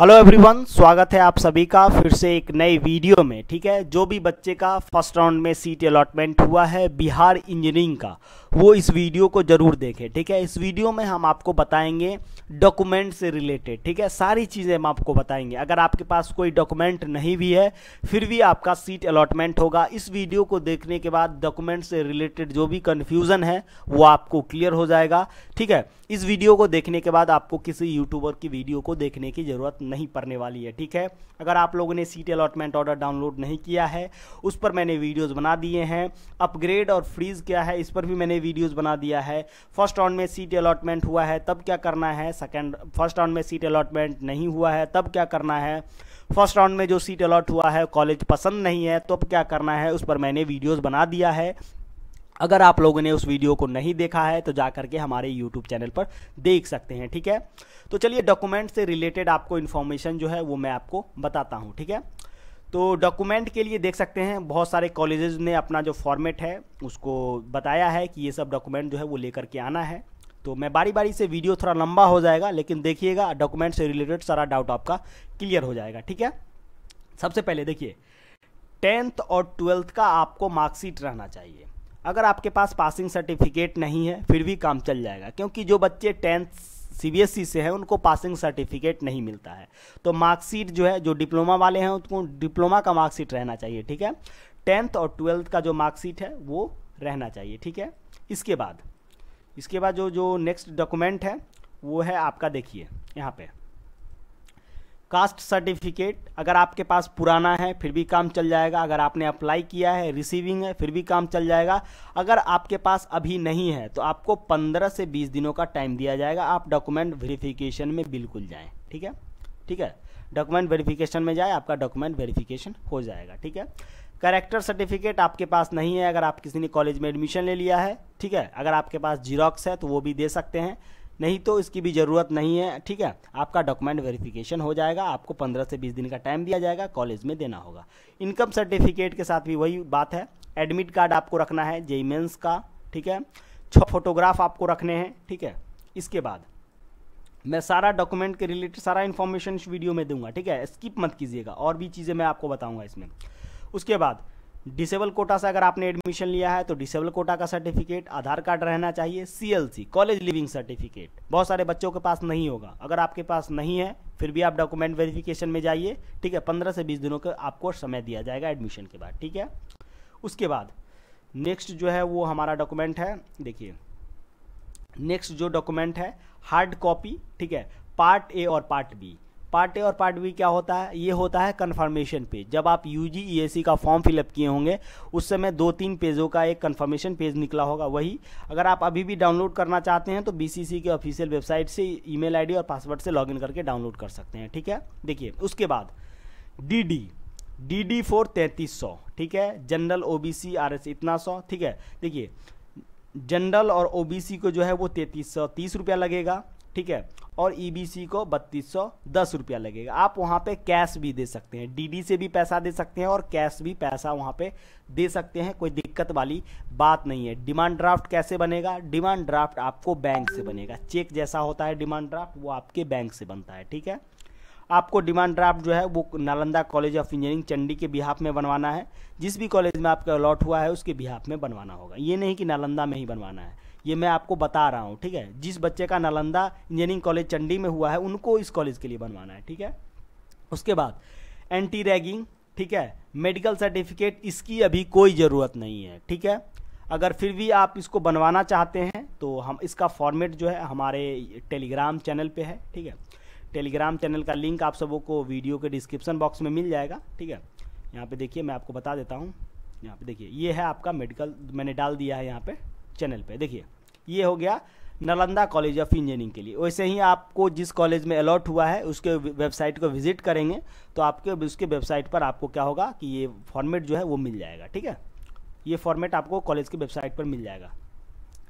hello everyone स्वागत है आप सभी का फिर से एक नए वीडियो में ठीक है जो भी बच्चे का फर्स्ट राउंड में सीट अलॉटमेंट हुआ है बिहार इंजीनियरिंग का वो इस वीडियो को जरूर देखें ठीक है इस वीडियो में हम आपको बताएंगे डॉक्यूमेंट से रिलेटेड ठीक है सारी चीज़ें हम आपको बताएंगे अगर आपके पास कोई डॉक्यूमेंट नहीं भी है फिर भी आपका सीट अलॉटमेंट होगा इस वीडियो को देखने के बाद डॉक्यूमेंट से रिलेटेड जो भी कन्फ्यूज़न है वो आपको क्लियर हो जाएगा ठीक है इस वीडियो को देखने के बाद आपको किसी यूट्यूबर की वीडियो को देखने की ज़रूरत नहीं पड़ने वाली है ठीक है अगर आप लोगों ने सीट अलॉटमेंट ऑर्डर डाउनलोड नहीं किया है उस पर मैंने वीडियोज़ बना दिए हैं अपग्रेड और फ्रीज़ क्या है इस पर भी मैंने वीडियोस बना दिया है फर्स्ट राउंड में सीट अलॉटमेंट हुआ है तब क्या करना है सेकेंड फर्स्ट राउंड में सीट अलॉटमेंट नहीं हुआ है तब क्या करना है फर्स्ट राउंड में जो सीट अलॉट हुआ है कॉलेज पसंद नहीं है तब तो क्या करना है उस पर मैंने वीडियोज़ बना दिया है अगर आप लोगों ने उस वीडियो को नहीं देखा है तो जा करके हमारे YouTube चैनल पर देख सकते हैं ठीक है तो चलिए डॉक्यूमेंट से रिलेटेड आपको इन्फॉर्मेशन जो है वो मैं आपको बताता हूँ ठीक है तो डॉक्यूमेंट के लिए देख सकते हैं बहुत सारे कॉलेजेस ने अपना जो फॉर्मेट है उसको बताया है कि ये सब डॉक्यूमेंट जो है वो लेकर के आना है तो मैं बारी बारी से वीडियो थोड़ा लंबा हो जाएगा लेकिन देखिएगा डॉक्यूमेंट से रिलेटेड सारा डाउट आपका क्लियर हो जाएगा ठीक है सबसे पहले देखिए टेंथ और ट्वेल्थ का आपको मार्कशीट रहना चाहिए अगर आपके पास पासिंग सर्टिफिकेट नहीं है फिर भी काम चल जाएगा क्योंकि जो बच्चे टेंथ सीबीएसई से है उनको पासिंग सर्टिफिकेट नहीं मिलता है तो मार्कशीट जो है जो डिप्लोमा वाले हैं उनको डिप्लोमा का मार्कशीट रहना चाहिए ठीक है टेंथ और ट्वेल्थ का जो मार्कशीट है वो रहना चाहिए ठीक है इसके बाद इसके बाद जो जो नेक्स्ट डॉक्यूमेंट है वो है आपका देखिए यहाँ पे कास्ट सर्टिफिकेट अगर आपके पास पुराना है फिर भी काम चल जाएगा अगर आपने अप्लाई किया है रिसीविंग है फिर भी काम चल जाएगा अगर आपके पास अभी नहीं है तो आपको 15 से 20 दिनों का टाइम दिया जाएगा आप डॉक्यूमेंट वेरिफिकेशन में बिल्कुल जाएं ठीक है ठीक है डॉक्यूमेंट वेरिफिकेशन में जाए आपका डॉक्यूमेंट वेरिफिकेशन हो जाएगा ठीक है करेक्टर सर्टिफिकेट आपके पास नहीं है अगर आप किसी ने कॉलेज में एडमिशन ले लिया है ठीक है अगर आपके पास जीरोक्स है तो वो भी दे सकते हैं नहीं तो इसकी भी ज़रूरत नहीं है ठीक है आपका डॉक्यूमेंट वेरिफिकेशन हो जाएगा आपको पंद्रह से बीस दिन का टाइम दिया जाएगा कॉलेज में देना होगा इनकम सर्टिफिकेट के साथ भी वही बात है एडमिट कार्ड आपको रखना है जेई मेन्स का ठीक है छः फोटोग्राफ आपको रखने हैं ठीक है इसके बाद मैं सारा डॉक्यूमेंट के रिलेटेड सारा इन्फॉर्मेशन इस वीडियो में दूंगा ठीक है स्किप मत कीजिएगा और भी चीज़ें मैं आपको बताऊंगा इसमें उसके बाद डिसेबल कोटा से अगर आपने एडमिशन लिया है तो डिसेबल कोटा का सर्टिफिकेट आधार कार्ड रहना चाहिए सीएलसी कॉलेज लिविंग सर्टिफिकेट बहुत सारे बच्चों के पास नहीं होगा अगर आपके पास नहीं है फिर भी आप डॉक्यूमेंट वेरिफिकेशन में जाइए ठीक है पंद्रह से बीस दिनों का आपको समय दिया जाएगा एडमिशन के बाद ठीक है उसके बाद नेक्स्ट जो है वो हमारा डॉक्यूमेंट है देखिए नेक्स्ट जो डॉक्यूमेंट है हार्ड कॉपी ठीक है पार्ट ए और पार्ट बी पार्ट ए और पार्ट बी क्या होता है ये होता है कन्फर्मेशन पेज जब आप यू जी e का फॉर्म फिलअप किए होंगे उस समय दो तीन पेजों का एक कन्फर्मेशन पेज निकला होगा वही अगर आप अभी भी डाउनलोड करना चाहते हैं तो बी के ऑफिशियल वेबसाइट से ईमेल आईडी और पासवर्ड से लॉगिन करके डाउनलोड कर सकते हैं ठीक है देखिए उसके बाद D D D D four तैंतीस सौ ठीक है general O B C R S इतना सौ ठीक है देखिए जनरल और सी को जो है वो तैंतीस सौ तीस रुपया लगेगा ठीक है और ईबीसी e को बत्तीस सौ दस रुपया लगेगा आप वहाँ पे कैश भी दे सकते हैं डीडी से भी पैसा दे सकते हैं और कैश भी पैसा वहाँ पे दे सकते हैं कोई दिक्कत वाली बात नहीं है डिमांड ड्राफ्ट कैसे बनेगा डिमांड ड्राफ्ट आपको बैंक से बनेगा चेक जैसा होता है डिमांड ड्राफ्ट वो आपके बैंक से बनता है ठीक है आपको डिमांड ड्राफ्ट जो है वो Nalanda college of engineering Chandi के बिहाफ में बनवाना है जिस भी कॉलेज में आपका अलॉट हुआ है उसके बिहाफ में बनवाना होगा ये नहीं कि नालंदा में ही बनवाना है ये मैं आपको बता रहा हूँ ठीक है जिस बच्चे का नालंदा इंजीनियरिंग कॉलेज चंडी में हुआ है उनको इस कॉलेज के लिए बनवाना है ठीक है उसके बाद एंटी रैगिंग ठीक है मेडिकल सर्टिफिकेट इसकी अभी कोई ज़रूरत नहीं है ठीक है अगर फिर भी आप इसको बनवाना चाहते हैं तो हम इसका फॉर्मेट जो है हमारे टेलीग्राम चैनल पे है ठीक है टेलीग्राम चैनल का लिंक आप सबों को वीडियो के डिस्क्रिप्शन बॉक्स में मिल जाएगा ठीक है यहाँ पे देखिए मैं आपको बता देता हूँ यहाँ पे देखिए ये है आपका मेडिकल मैंने डाल दिया है यहाँ पे चैनल पे देखिए ये हो गया नालंदा कॉलेज ऑफ इंजीनियरिंग के लिए वैसे ही आपको जिस कॉलेज में अलॉट हुआ है उसके वेबसाइट को विजिट करेंगे तो आपके उसके वेबसाइट पर आपको क्या होगा कि ये फॉर्मेट जो है वो मिल जाएगा ठीक है ये फॉर्मेट आपको कॉलेज की वेबसाइट पर मिल जाएगा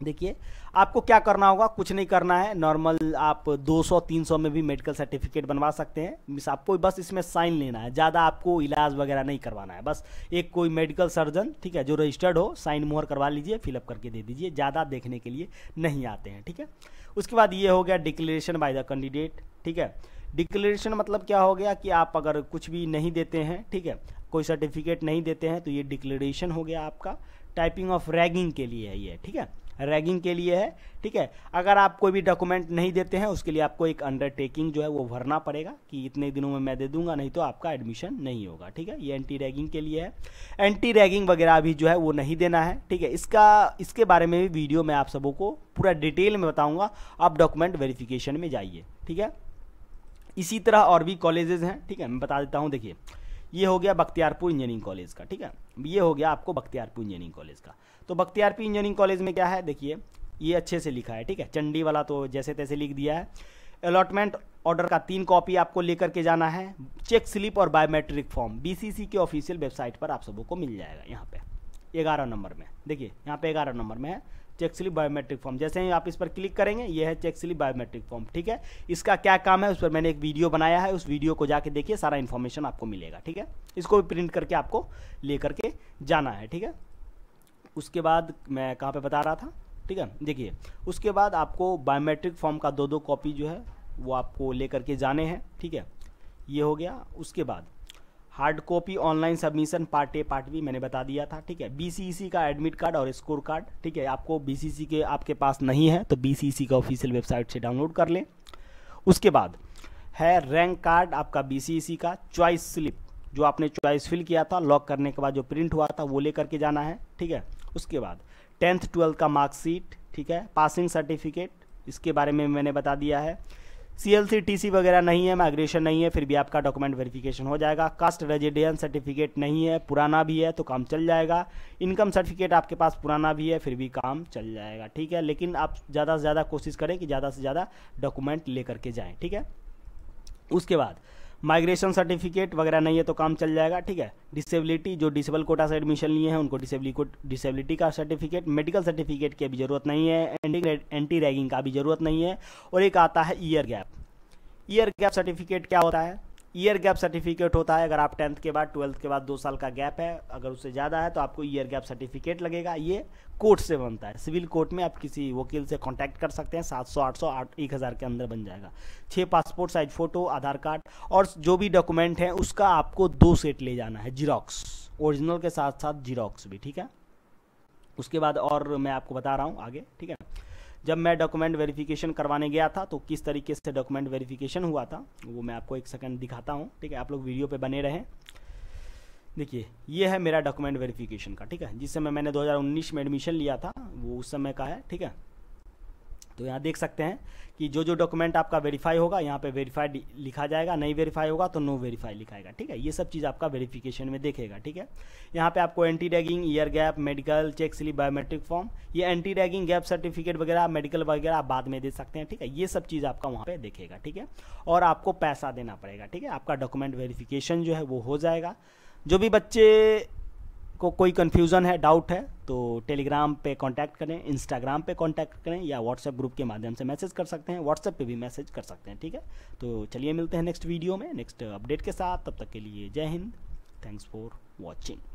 देखिए आपको क्या करना होगा कुछ नहीं करना है नॉर्मल आप 200 300 में भी मेडिकल सर्टिफिकेट बनवा सकते हैं मिस आपको बस इसमें साइन लेना है ज़्यादा आपको इलाज वगैरह नहीं करवाना है बस एक कोई मेडिकल सर्जन ठीक है जो रजिस्टर्ड हो साइन मोहर करवा लीजिए फिलअप करके दे दीजिए ज़्यादा देखने के लिए नहीं आते हैं ठीक है उसके बाद ये हो गया डिक्लेरेशन बाय द कैंडिडेट ठीक है डिक्लेरेशन मतलब क्या हो गया कि आप अगर कुछ भी नहीं देते हैं ठीक है कोई सर्टिफिकेट नहीं देते हैं तो ये डिक्लेरेशन हो गया आपका टाइपिंग ऑफ रैगिंग के लिए है ये ठीक है रैगिंग के लिए है ठीक है अगर आप कोई भी डॉक्यूमेंट नहीं देते हैं उसके लिए आपको एक अंडरटेकिंग जो है वो भरना पड़ेगा कि इतने दिनों में मैं दे दूंगा नहीं तो आपका एडमिशन नहीं होगा ठीक है ये एंटी रैगिंग के लिए है एंटी रैगिंग वगैरह भी जो है वो नहीं देना है ठीक है इसका इसके बारे में भी वीडियो मैं आप सबों को पूरा डिटेल में बताऊँगा आप डॉक्यूमेंट वेरिफिकेशन में जाइए ठीक है इसी तरह और भी कॉलेजेस हैं ठीक है मैं बता देता हूँ देखिए ये हो गया बख्तियारपुर इंजीनियरिंग कॉलेज का ठीक है ये हो गया आपको बख्तियारपुर इंजीनियरिंग कॉलेज का तो बख्तियारपुर इंजीनियरिंग कॉलेज में क्या है देखिए ये अच्छे से लिखा है ठीक है चंडी वाला तो जैसे तैसे लिख दिया है अलॉटमेंट ऑर्डर का तीन कॉपी आपको लेकर के जाना है चेक स्लिप और बायोमेट्रिक फॉर्म बीसीसी के ऑफिशियल वेबसाइट पर आप सबों को मिल जाएगा यहाँ पे ग्यारह नंबर में देखिए यहाँ पे ग्यारह नंबर में है चेक स्लिप बायोमेट्रिक फॉर्म जैसे ही आप इस पर क्लिक करेंगे ये है चेक स्लिप बायोमेट्रिक फॉर्म ठीक है इसका क्या काम है उस पर मैंने एक वीडियो बनाया है उस वीडियो को जाके देखिए सारा इन्फॉर्मेशन आपको मिलेगा ठीक है इसको भी प्रिंट करके आपको ले करके जाना है ठीक है उसके बाद मैं कहाँ पर बता रहा था ठीक है देखिए उसके बाद आपको बायोमेट्रिक फॉर्म का दो दो कॉपी जो है वो आपको ले करके जाने हैं ठीक है ये हो गया उसके बाद hard copy online submission part A part B मैंने बता दिया था ठीक है बी का एडमिट कार्ड और स्कोर कार्ड ठीक है आपको बी के आपके पास नहीं है तो बी का ऑफिशियल वेबसाइट से डाउनलोड कर लें उसके बाद है रैंक कार्ड आपका बी का चॉइस स्लिप जो आपने चॉइस फिल किया था लॉक करने के बाद जो प्रिंट हुआ था वो ले के जाना है ठीक है उसके बाद टेंथ ट्वेल्थ का मार्कशीट ठीक है पासिंग सर्टिफिकेट इसके बारे में मैंने बता दिया है सीएलसी टीसी वगैरह नहीं है माइग्रेशन नहीं है फिर भी आपका डॉक्यूमेंट वेरिफिकेशन हो जाएगा कास्ट रेजिडेंस सर्टिफिकेट नहीं है पुराना भी है तो काम चल जाएगा इनकम सर्टिफिकेट आपके पास पुराना भी है फिर भी काम चल जाएगा ठीक है लेकिन आप ज़्यादा से ज़्यादा कोशिश करें कि ज़्यादा से ज़्यादा डॉक्यूमेंट ले करके जाएँ ठीक है उसके बाद माइग्रेशन सर्टिफिकेट वगैरह नहीं है तो काम चल जाएगा ठीक है डिसेबिलिटी जो डिसेबल कोटा से एडमिशन लिए हैं उनको डिसेबिलिटी डिसेबिलिटी का सर्टिफिकेट मेडिकल सर्टिफिकेट की भी ज़रूरत नहीं है एंटी एंटी रैगिंग का भी ज़रूरत नहीं है और एक आता है year gap year gap certificate क्या होता है ईयर गैप सर्टिफिकेट होता है अगर आप टेंथ के बाद ट्वेल्थ के बाद दो साल का गैप है अगर उससे ज़्यादा है तो आपको ईयर गैप सर्टिफिकेट लगेगा ये कोर्ट से बनता है सिविल कोर्ट में आप किसी वकील से कॉन्टैक्ट कर सकते हैं सात सौ आठ सौ आठ एक हज़ार के अंदर बन जाएगा छः passport size photo Aadhaar card और जो भी डॉक्यूमेंट है उसका आपको दो सेट ले जाना है जीरोक्स ओरिजिनल के साथ साथ जीरोक्स भी ठीक है उसके बाद और मैं आपको बता रहा हूँ आगे ठीक है जब मैं डॉक्यूमेंट वेरिफिकेशन करवाने गया था तो किस तरीके से डॉक्यूमेंट वेरिफिकेशन हुआ था वो मैं आपको एक सेकंड दिखाता हूँ ठीक है आप लोग वीडियो पे बने रहें देखिए ये है मेरा डॉक्यूमेंट वेरिफिकेशन का ठीक है जिस समय मैंने 2019 में एडमिशन लिया था वो उस समय का है ठीक है तो यहाँ देख सकते हैं कि जो जो डॉक्यूमेंट आपका वेरीफाई होगा यहाँ पे वेरीफाई लिखा जाएगा नहीं वेरीफाई होगा तो नो वेरीफाई लिखाएगा ठीक है ये सब चीज़ आपका वेरीफिकेशन में देखेगा ठीक है यहाँ पे आपको anti ragging year gap medical check slip biometric form ये एंटी रैगिंग गैप सर्टिफिकेट वगैरह मेडिकल वगैरह आप बाद में दे सकते हैं ठीक है ये सब चीज़ आपका वहाँ पर देखेगा ठीक है और आपको पैसा देना पड़ेगा ठीक है आपका डॉक्यूमेंट वेरीफिकेशन जो है वो हो जाएगा जो भी बच्चे को कोई कन्फ्यूज़न है डाउट है तो टेलीग्राम पे कांटेक्ट करें इंस्टाग्राम पे कांटेक्ट करें या व्हाट्सएप ग्रुप के माध्यम से मैसेज कर सकते हैं व्हाट्सएप पे भी मैसेज कर सकते हैं ठीक है तो चलिए मिलते हैं नेक्स्ट वीडियो में नेक्स्ट अपडेट के साथ तब तक के लिए जय हिंद थैंक्स फॉर वॉचिंग